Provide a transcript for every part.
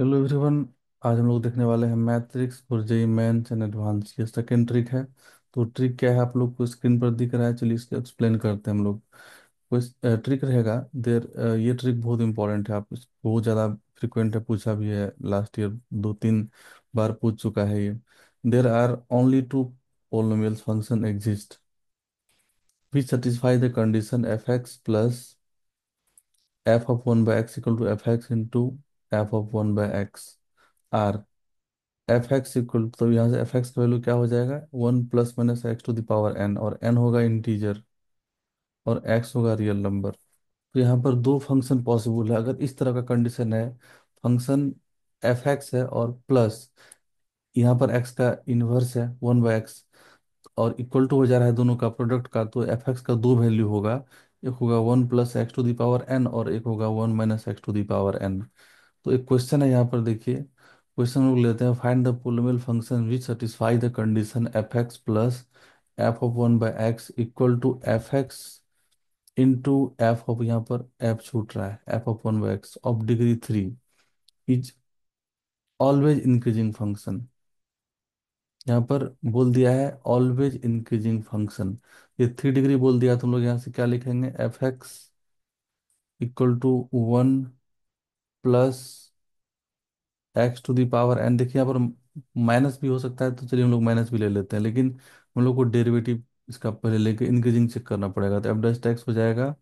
hello everyone आज हम लोग देखने वाले हैं मैट्रिक्स बुरजेई मेंस एंड एडवांस ये सेकेंड ट्रिक है तो ट्रिक क्या है आप लोग को स्क्रीन पर दिख रहा है चलिए इसको एक्सप्लेन करते हैं हम लोग कोई ट्रिक रहेगा देर ये ट्रिक बहुत इंपॉर्टेंट है आप बहुत ज़्यादा फ्रिक्वेंट है पूछा भी है लास्ट ईयर दो तीन बार पूछ चुका है ये there are only two polynomial function exist which satisfy the condition f x plus f of one by x equal to f x into f of one by x or f x equal to यहाँ से F x का value क्या हो जाएगा one plus minus x to the power n और n होगा integer और x होगा रियल नंबर तो यहाँ पर दो फंक्शन पॉसिबल है अगर इस तरह का कंडीशन है फंक्शन एफ एक्स है और प्लस यहाँ पर एक्स का इनवर्स है वन बाय एक्स और इक्वल टू हो जा रहा है दोनों का प्रोडक्ट का तो एफ एक्स का दो वैल्यू होगा एक होगा one plus x to the power n और एक होगा one minus x to the power n तो एक क्वेश्चन है यहाँ पर देखिए क्वेश्चन लोग लेते हैं find the polynomial function which satisfy the condition f x plus f of one by x equal to f x into f of यहाँ पर एफ छूट रहा है f of one by x of degree three is always increasing function यहाँ पर बोल दिया है ऑलवेज इंक्रीजिंग फंक्शन ये थ्री डिग्री बोल दिया तुम तो लोग यहाँ से क्या लिखेंगे f x equal to one plus x to the power power n देखिए यहाँ पर माइनस भी हो सकता है तो चलिए हम लोग माइनस भी ले लेते हैं लेकिन हम लोग को डेरिवेटिव इसका पहले लेके इंक्रीजिंग चेक करना पड़ेगा तो एफ डस्ट एक्स हो जाएगा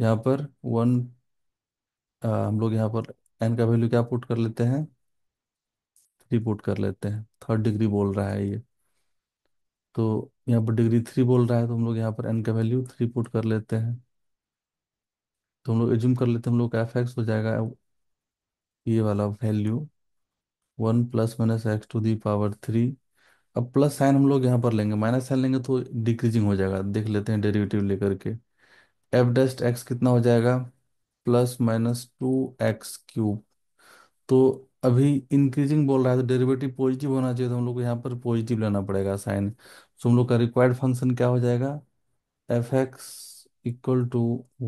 यहाँ पर वन आ, हम लोग यहाँ पर एन का वैल्यू क्या पुट कर लेते हैं थ्री पुट कर लेते हैं थर्ड डिग्री बोल रहा है ये तो यहाँ पर डिग्री थ्री बोल रहा है तो हम लोग यहाँ पर एन का वैल्यू थ्री पुट कर लेते हैं तो हम लोग एज्यूम कर लेते हैं हम लोग का एफ एक्स हो जाएगा ये वाला value one plus minus x to the power three अब प्लस साइन हम लोग यहाँ पर लेंगे माइनस साइन लेंगे तो डिक्रीजिंग हो जाएगा देख लेते हैं डेरिवेटिव लेकर के एफ डस्ट एक्स कितना हो जाएगा plus minus two x cube तो अभी इंक्रीजिंग बोल रहा है तो डेरिवेटिव पॉजिटिव होना चाहिए तो हम लोग को यहाँ पर पॉजिटिव लेना पड़ेगा साइन तो हम लोग का रिक्वायर्ड फंक्शन क्या हो जाएगा f x equal to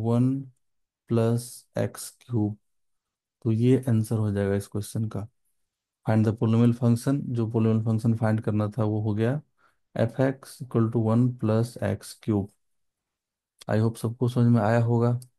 one plus x cube तो ये आंसर हो जाएगा इस क्वेश्चन का फाइंड द पोलोमियल फंक्शन जो पोलोमियल फंक्शन फाइंड करना था वो हो गया f x equal to one plus x cube I hope सबको समझ में आया होगा